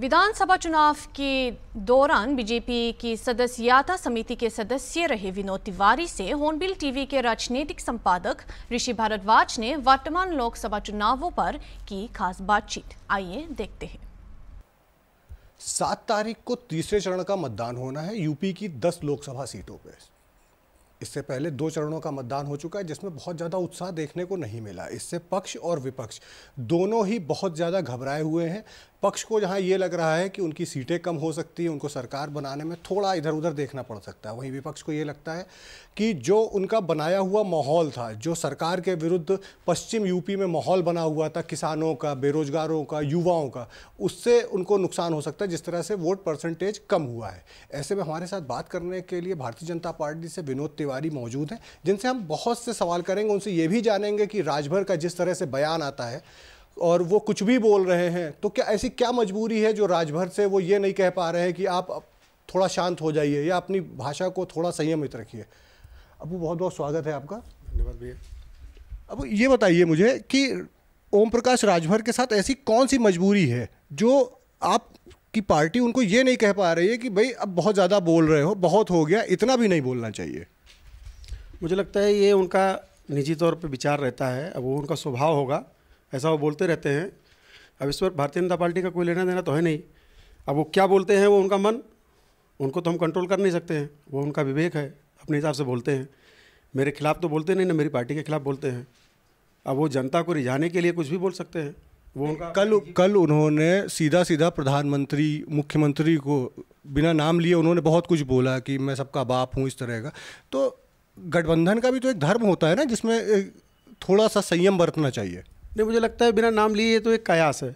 विधानसभा चुनाव के दौरान बीजेपी की सदस्यता समिति के सदस्य रहे विनोद तिवारी से होनबिल टीवी के राजनीतिक संपादक ऋषि भारद्वाज ने वर्तमान लोकसभा चुनावों पर की खास बातचीत आइए देखते हैं सात तारीख को तीसरे चरण का मतदान होना है यूपी की दस लोकसभा सीटों पर इससे पहले दो चरणों का मतदान हो चुका है जिसमें बहुत ज़्यादा उत्साह देखने को नहीं मिला इससे पक्ष और विपक्ष दोनों ही बहुत ज़्यादा घबराए हुए हैं पक्ष को जहाँ ये लग रहा है कि उनकी सीटें कम हो सकती हैं उनको सरकार बनाने में थोड़ा इधर उधर देखना पड़ सकता है वहीं विपक्ष को ये लगता है कि जो उनका बनाया हुआ माहौल था जो सरकार के विरुद्ध पश्चिम यूपी में माहौल बना हुआ था किसानों का बेरोजगारों का युवाओं का उससे उनको नुकसान हो सकता है जिस तरह से वोट परसेंटेज कम हुआ है ऐसे में हमारे साथ बात करने के लिए भारतीय जनता पार्टी से विनोद तिवारी तिवारी मौजूद हैं जिनसे हम बहुत से सवाल करेंगे उनसे ये भी जानेंगे कि राजभर का जिस तरह से बयान आता है और वो कुछ भी बोल रहे हैं तो क्या ऐसी क्या मजबूरी है जो राजभर से वो ये नहीं कह पा रहे हैं कि आप थोड़ा शांत हो जाइए या अपनी भाषा को थोड़ा संयमित रखिए अबू बहुत बहुत स्वागत है आपका धन्यवाद भैया अब ये बताइए मुझे कि ओम प्रकाश राजभर के साथ ऐसी कौन सी मजबूरी है जो आप कि पार्टी उनको ये नहीं कह पा रही है कि भाई अब बहुत ज़्यादा बोल रहे हो बहुत हो गया इतना भी नहीं बोलना चाहिए मुझे लगता है ये उनका निजी तौर पे विचार रहता है अब वो उनका स्वभाव होगा ऐसा वो बोलते रहते हैं अब इस पर भारतीय जनता पार्टी का कोई लेना देना तो है नहीं अब वो क्या बोलते हैं वो उनका मन उनको तो हम कंट्रोल कर नहीं सकते हैं वो उनका विवेक है अपने हिसाब से बोलते हैं मेरे खिलाफ़ तो बोलते नहीं ना मेरी पार्टी के खिलाफ बोलते हैं अब वो जनता को रिझाने के लिए कुछ भी बोल सकते हैं वो उनका कल कल उन्होंने सीधा सीधा प्रधानमंत्री मुख्यमंत्री को बिना नाम लिए उन्होंने बहुत कुछ बोला कि मैं सबका बाप हूँ इस तरह का तो गठबंधन का भी तो एक धर्म होता है ना जिसमें थोड़ा सा संयम बरतना चाहिए नहीं मुझे लगता है बिना नाम लिए तो एक कयास है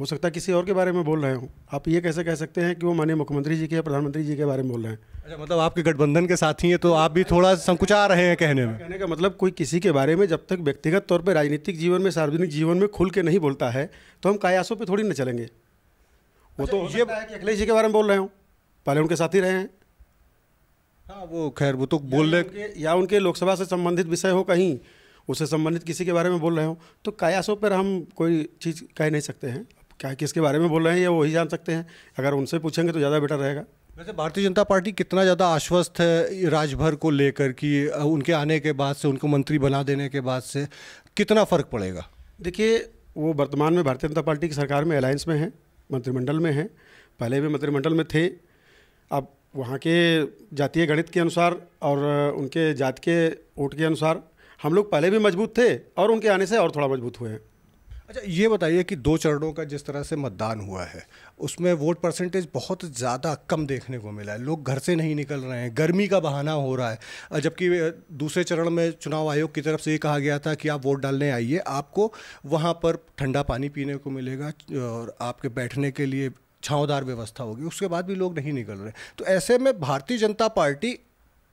हो सकता है किसी और के बारे में बोल रहे हो आप ये कैसे कह सकते हैं कि वो माननीय मुख्यमंत्री जी के या प्रधानमंत्री जी के बारे में बोल रहे हैं अच्छा मतलब आपके गठबंधन के साथी हैं तो आप भी थोड़ा संकुचा रहे हैं कहने में कहने का मतलब कोई किसी के बारे में जब तक व्यक्तिगत तौर पर राजनीतिक जीवन में सार्वजनिक जीवन में खुल के नहीं बोलता है तो हम कायासों पर थोड़ी न चलेंगे वो तो अच्छा, ये कि अखिलेश जी के बारे में बोल रहे हो पहले उनके साथी रहे हैं हाँ वो खैर वो तो बोल रहे या उनके लोकसभा से संबंधित विषय हो कहीं उससे संबंधित किसी के बारे में बोल रहे हो तो कायासों पर हम कोई चीज़ कह नहीं सकते हैं क्या किसके बारे में बोल रहे हैं या वही जान सकते हैं अगर उनसे पूछेंगे तो ज़्यादा बेटर रहेगा वैसे भारतीय जनता पार्टी कितना ज़्यादा आश्वस्त है राजभर को लेकर कि उनके आने के बाद से उनको मंत्री बना देने के बाद से कितना फ़र्क पड़ेगा देखिए वो वर्तमान में भारतीय जनता पार्टी की सरकार में अलायंस में है मंत्रिमंडल में हैं पहले भी मंत्रिमंडल में थे अब वहाँ के जातीय गणित के अनुसार और उनके जात के वोट के अनुसार हम लोग पहले भी मजबूत थे और उनके आने से और थोड़ा मजबूत हुए हैं अच्छा ये बताइए कि दो चरणों का जिस तरह से मतदान हुआ है उसमें वोट परसेंटेज बहुत ज़्यादा कम देखने को मिला है लोग घर से नहीं निकल रहे हैं गर्मी का बहाना हो रहा है जबकि दूसरे चरण में चुनाव आयोग की तरफ से ये कहा गया था कि आप वोट डालने आइए आपको वहाँ पर ठंडा पानी पीने को मिलेगा और आपके बैठने के लिए छावदार व्यवस्था होगी उसके बाद भी लोग नहीं निकल रहे तो ऐसे में भारतीय जनता पार्टी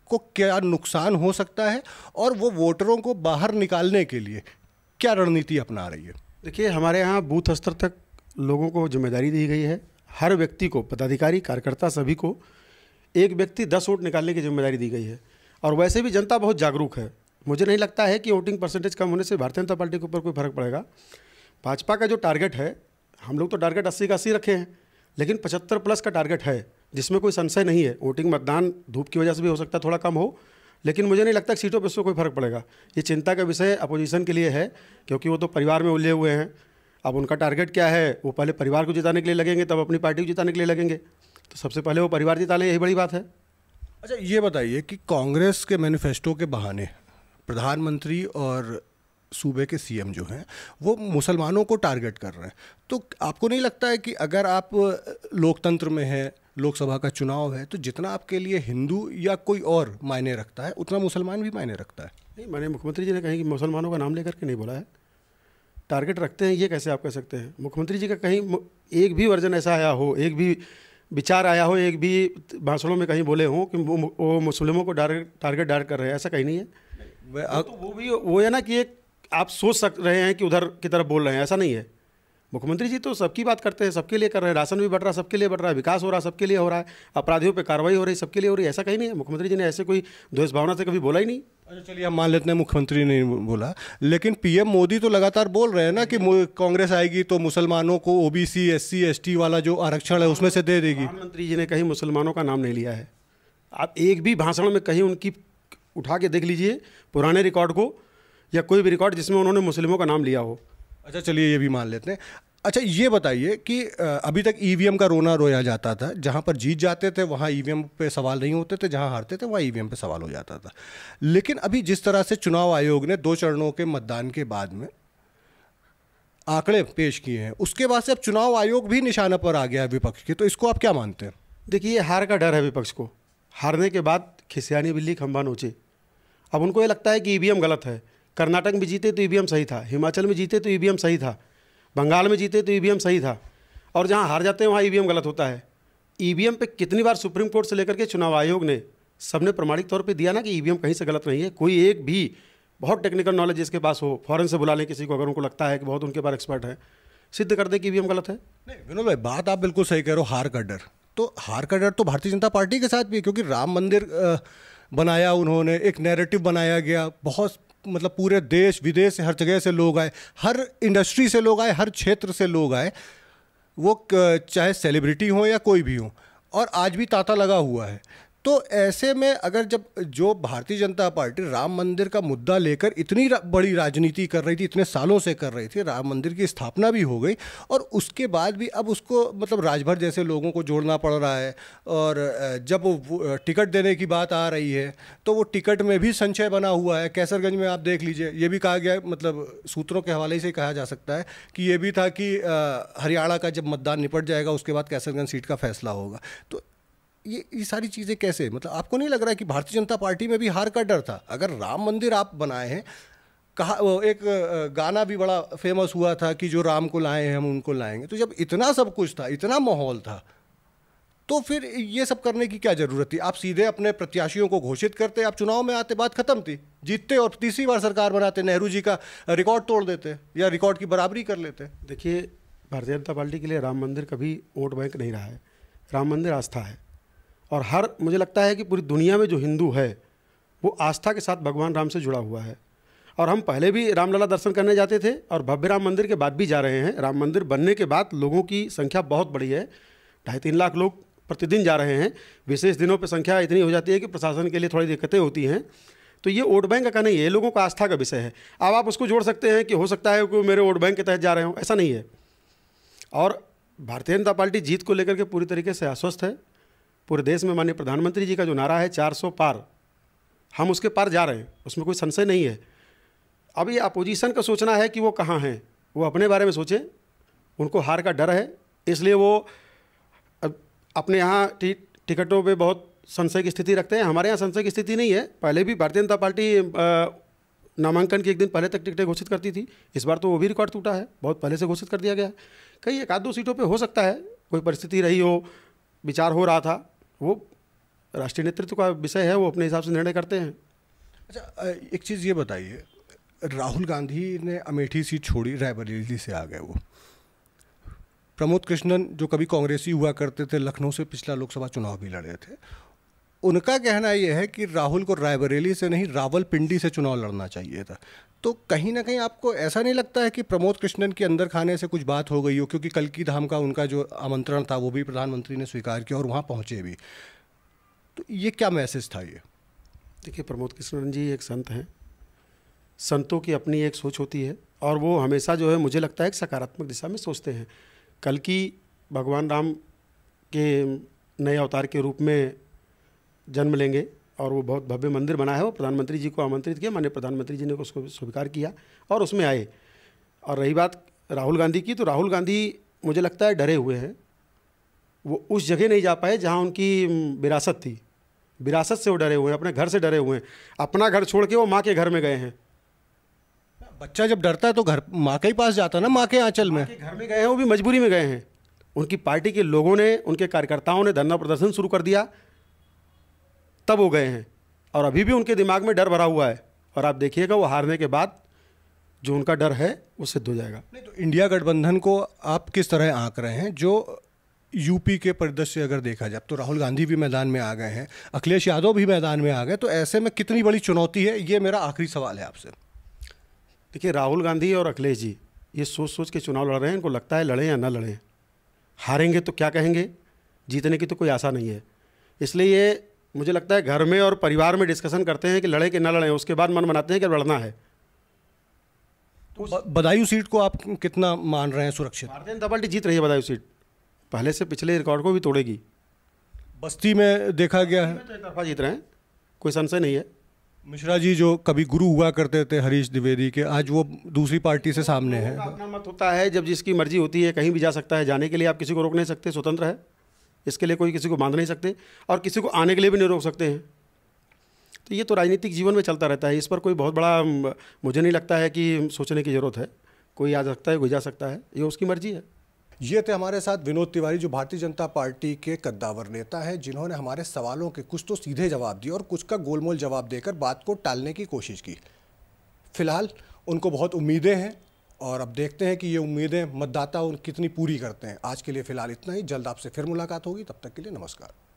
को क्या नुकसान हो सकता है और वो वोटरों को बाहर निकालने के लिए क्या रणनीति अपना रही है देखिए हमारे यहाँ बूथ स्तर तक लोगों को जिम्मेदारी दी गई है हर व्यक्ति को पदाधिकारी कार्यकर्ता सभी को एक व्यक्ति दस वोट निकालने की जिम्मेदारी दी गई है और वैसे भी जनता बहुत जागरूक है मुझे नहीं लगता है कि वोटिंग परसेंटेज कम होने से भारतीय जनता पार्टी के ऊपर कोई फर्क पड़ेगा भाजपा का जो टारगेट है हम लोग तो टारगेट अस्सी का अस्सी रखे हैं लेकिन पचहत्तर प्लस का टारगेट है जिसमें कोई संशय नहीं है वोटिंग मतदान धूप की वजह से भी हो सकता है थोड़ा कम हो लेकिन मुझे नहीं लगता कि सीटों पर उसको कोई फर्क पड़ेगा ये चिंता का विषय अपोजिशन के लिए है क्योंकि वो तो परिवार में उलझे हुए हैं अब उनका टारगेट क्या है वो पहले परिवार को जिताने के लिए लगेंगे तब अपनी पार्टी को जिताने के लिए लगेंगे तो सबसे पहले वो परिवार जिता लें यही बड़ी बात है अच्छा ये बताइए कि कांग्रेस के मैनिफेस्टो के बहाने प्रधानमंत्री और सूबे के सीएम जो हैं वो मुसलमानों को टारगेट कर रहे हैं तो आपको नहीं लगता है कि अगर आप लोकतंत्र में हैं लोकसभा का चुनाव है तो जितना आपके लिए हिंदू या कोई और मायने रखता है उतना मुसलमान भी मायने रखता है नहीं मैंने मुख्यमंत्री जी ने कहा कि मुसलमानों का नाम लेकर के नहीं बोला है टारगेट रखते हैं ये कैसे आप कह सकते हैं मुख्यमंत्री जी का कहीं एक भी वर्जन ऐसा आया हो एक भी विचार आया हो एक भी भाषणों में कहीं बोले हों कि वो, वो मुस्लिमों को टारगेट टारगेट डार कर रहे हैं ऐसा कहीं नहीं है नहीं। तो वो भी वो है ना कि एक आप सोच सक रहे हैं कि उधर की तरफ बोल रहे हैं ऐसा नहीं है मुख्यमंत्री जी तो सबकी बात करते हैं सबके लिए कर रहे हैं राशन भी बढ़ रहा है सबके लिए बढ़ रहा है विकास हो रहा है सबके लिए हो रहा है अपराधियों पर कार्रवाई हो रही है सबके लिए हो रही है ऐसा कहीं नहीं है मुख्यमंत्री जी ने ऐसे कोई द्वेष भावना से कभी बोला ही नहीं अच्छा चलिए हम मान लेते हैं मुख्यमंत्री ने बोला लेकिन पीएम मोदी तो लगातार बोल रहे हैं ना कि कांग्रेस आएगी तो मुसलमानों को ओबीसी एससी एसटी वाला जो आरक्षण है उसमें से दे देगी प्रधानमंत्री जी ने कहीं मुसलमानों का नाम नहीं लिया है आप एक भी भाषण में कहीं उनकी उठा के देख लीजिए पुराने रिकॉर्ड को या कोई भी रिकॉर्ड जिसमें उन्होंने मुस्लिमों का नाम लिया हो अच्छा चलिए ये भी मान लेते हैं अच्छा ये बताइए कि अभी तक ई e का रोना रोया जाता था जहाँ पर जीत जाते थे वहाँ ई e पे सवाल नहीं होते थे जहाँ हारते थे वहाँ ई e पे सवाल हो जाता था लेकिन अभी जिस तरह से चुनाव आयोग ने दो चरणों के मतदान के बाद में आंकड़े पेश किए हैं उसके बाद से अब चुनाव आयोग भी निशाना पर आ गया है विपक्ष के तो इसको आप क्या मानते हैं देखिए हार का डर है विपक्ष को हारने के बाद खिसियानी बिल्ली खंबा नोचे अब उनको ये लगता है कि ई गलत है कर्नाटक में जीते तो ई सही था हिमाचल में जीते तो ई सही था बंगाल में जीते तो ई सही था और जहाँ हार जाते हैं वहाँ ई गलत होता है ई पे कितनी बार सुप्रीम कोर्ट से लेकर के चुनाव आयोग ने सबने प्रमाणिक तौर पे दिया ना कि ई कहीं से गलत नहीं है कोई एक भी बहुत टेक्निकल नॉलेज जिसके पास हो फॉरन से बुला लें किसी को अगर उनको लगता है कि बहुत उनके पास एक्सपर्ट है सिद्ध कर दे कि ई गलत है नहीं विनोद भाई बात आप बिल्कुल सही कह रहे हो हार का डर तो हार का डर तो भारतीय जनता पार्टी के साथ भी है क्योंकि राम मंदिर बनाया उन्होंने एक नैरेटिव बनाया गया बहुत मतलब पूरे देश विदेश से हर जगह से लोग आए हर इंडस्ट्री से लोग आए हर क्षेत्र से लोग आए वो चाहे सेलिब्रिटी हो या कोई भी हो और आज भी तांता लगा हुआ है तो ऐसे में अगर जब जो भारतीय जनता पार्टी राम मंदिर का मुद्दा लेकर इतनी रा, बड़ी राजनीति कर रही थी इतने सालों से कर रही थी राम मंदिर की स्थापना भी हो गई और उसके बाद भी अब उसको मतलब राजभर जैसे लोगों को जोड़ना पड़ रहा है और जब वो टिकट देने की बात आ रही है तो वो टिकट में भी संशय बना हुआ है कैसरगंज में आप देख लीजिए ये भी कहा गया मतलब सूत्रों के हवाले से कहा जा सकता है कि ये भी था कि हरियाणा का जब मतदान निपट जाएगा उसके बाद कैसरगंज सीट का फैसला होगा तो ये ये सारी चीज़ें कैसे मतलब आपको नहीं लग रहा है कि भारतीय जनता पार्टी में भी हार का डर था अगर राम मंदिर आप बनाए हैं कहा वो एक गाना भी बड़ा फेमस हुआ था कि जो राम को लाए हैं हम उनको लाएंगे तो जब इतना सब कुछ था इतना माहौल था तो फिर ये सब करने की क्या ज़रूरत थी आप सीधे अपने प्रत्याशियों को घोषित करते आप चुनाव में आते बात खत्म थी जीतते और तीसरी बार सरकार बनाते नेहरू जी का रिकॉर्ड तोड़ देते या रिकॉर्ड की बराबरी कर लेते देखिए भारतीय जनता पार्टी के लिए राम मंदिर कभी वोट बैंक नहीं रहा है राम मंदिर आस्था है और हर मुझे लगता है कि पूरी दुनिया में जो हिंदू है वो आस्था के साथ भगवान राम से जुड़ा हुआ है और हम पहले भी रामलला दर्शन करने जाते थे और भव्य राम मंदिर के बाद भी जा रहे हैं राम मंदिर बनने के बाद लोगों की संख्या बहुत बड़ी है ढाई तीन लाख लोग प्रतिदिन जा रहे हैं विशेष दिनों पर संख्या इतनी हो जाती है कि प्रशासन के लिए थोड़ी दिक्कतें होती हैं तो ये वोट बैंक का नहीं है लोगों का आस्था का विषय है अब आप उसको जोड़ सकते हैं कि हो सकता है कि मेरे वोट बैंक के तहत जा रहे हो ऐसा नहीं है और भारतीय जनता पार्टी जीत को लेकर के पूरी तरीके से आश्वस्त है पूरे देश में माननीय प्रधानमंत्री जी का जो नारा है 400 पार हम उसके पार जा रहे हैं उसमें कोई संशय नहीं है अब ये अपोजिशन का सोचना है कि वो कहाँ हैं वो अपने बारे में सोचें उनको हार का डर है इसलिए वो अपने यहाँ टिकटों पे बहुत संशय की स्थिति रखते हैं हमारे यहाँ संशय की स्थिति नहीं है पहले भी भारतीय जनता पार्टी नामांकन के एक दिन पहले तक टिकटें घोषित करती थी इस बार तो वो भी रिकॉर्ड टूटा है बहुत पहले से घोषित कर दिया गया है कई एक आध दो सीटों पर हो सकता है कोई परिस्थिति रही हो विचार हो रहा था वो राष्ट्रीय नेतृत्व का विषय है वो अपने हिसाब से निर्णय करते हैं अच्छा एक चीज़ ये बताइए राहुल गांधी ने अमेठी सीट छोड़ी रायबरेली से आ गए वो प्रमोद कृष्णन जो कभी कांग्रेसी हुआ करते थे लखनऊ से पिछला लोकसभा चुनाव भी लड़े थे उनका कहना यह है कि राहुल को रायबरेली से नहीं रावलपिंडी से चुनाव लड़ना चाहिए था तो कहीं ना कहीं आपको ऐसा नहीं लगता है कि प्रमोद कृष्णन के अंदर खाने से कुछ बात हो गई हो क्योंकि कल की धाम का उनका जो आमंत्रण था वो भी प्रधानमंत्री ने स्वीकार किया और वहाँ पहुँचे भी तो ये क्या मैसेज था ये देखिए प्रमोद कृष्णन जी एक संत हैं संतों की अपनी एक सोच होती है और वो हमेशा जो है मुझे लगता है एक सकारात्मक दिशा में सोचते हैं कल की भगवान राम के नए अवतार के रूप में जन्म लेंगे और वो बहुत भव्य मंदिर बना है वो प्रधानमंत्री जी को आमंत्रित किया माननीय प्रधानमंत्री जी ने उसको स्वीकार किया और उसमें आए और रही बात राहुल गांधी की तो राहुल गांधी मुझे लगता है डरे हुए हैं वो उस जगह नहीं जा पाए जहाँ उनकी विरासत थी विरासत से वो डरे हुए हैं अपने घर से डरे हुए हैं अपना घर छोड़ के वो माँ के घर में गए हैं बच्चा जब डरता है तो घर माँ के ही पास जाता है ना माँ के आंचल में घर में गए हैं वो भी मजबूरी में गए हैं उनकी पार्टी के लोगों ने उनके कार्यकर्ताओं ने धरना प्रदर्शन शुरू कर दिया तब हो गए हैं और अभी भी उनके दिमाग में डर भरा हुआ है और आप देखिएगा वो हारने के बाद जो उनका डर है वो सिद्ध हो जाएगा नहीं तो इंडिया गठबंधन को आप किस तरह आंक रहे हैं जो यूपी के परिदृश्य अगर देखा जाए तो राहुल गांधी भी मैदान में आ गए हैं अखिलेश यादव भी मैदान में आ गए तो ऐसे में कितनी बड़ी चुनौती है ये मेरा आखिरी सवाल है आपसे देखिए राहुल गांधी और अखिलेश जी ये सोच सोच के चुनाव लड़ रहे हैं इनको लगता है लड़ें या ना लड़ें हारेंगे तो क्या कहेंगे जीतने की तो कोई आशा नहीं है इसलिए ये मुझे लगता है घर में और परिवार में डिस्कशन करते हैं कि लड़े कि ना लड़ें उसके बाद मन बनाते हैं कि लड़ना है तो बदायूं सीट को आप कितना मान रहे हैं सुरक्षित भारतीय जनता पार्टी जीत रही है बदायूं सीट पहले से पिछले रिकॉर्ड को भी तोड़ेगी बस्ती में देखा गया है तो तरफा जीत रहे हैं कोई संशय नहीं है मिश्रा जी जो कभी गुरु हुआ करते थे हरीश द्विवेदी के आज वो दूसरी पार्टी से सामने हैं अपना मत होता है जब जिसकी मर्जी होती है कहीं भी जा सकता है जाने के लिए आप किसी को रोक नहीं सकते स्वतंत्र है इसके लिए कोई किसी को बांध नहीं सकते और किसी को आने के लिए भी नहीं रोक सकते हैं तो ये तो राजनीतिक जीवन में चलता रहता है इस पर कोई बहुत बड़ा मुझे नहीं लगता है कि सोचने की ज़रूरत है कोई आ सकता है कोई जा सकता है ये उसकी मर्जी है ये थे हमारे साथ विनोद तिवारी जो भारतीय जनता पार्टी के कद्दावर नेता हैं जिन्होंने हमारे सवालों के कुछ तो सीधे जवाब दिए और कुछ का गोलमोल जवाब देकर बात को टालने की कोशिश की फिलहाल उनको बहुत उम्मीदें हैं और अब देखते हैं कि ये उम्मीदें मतदाता उन कितनी पूरी करते हैं आज के लिए फिलहाल इतना ही जल्द आपसे फिर मुलाकात होगी तब तक के लिए नमस्कार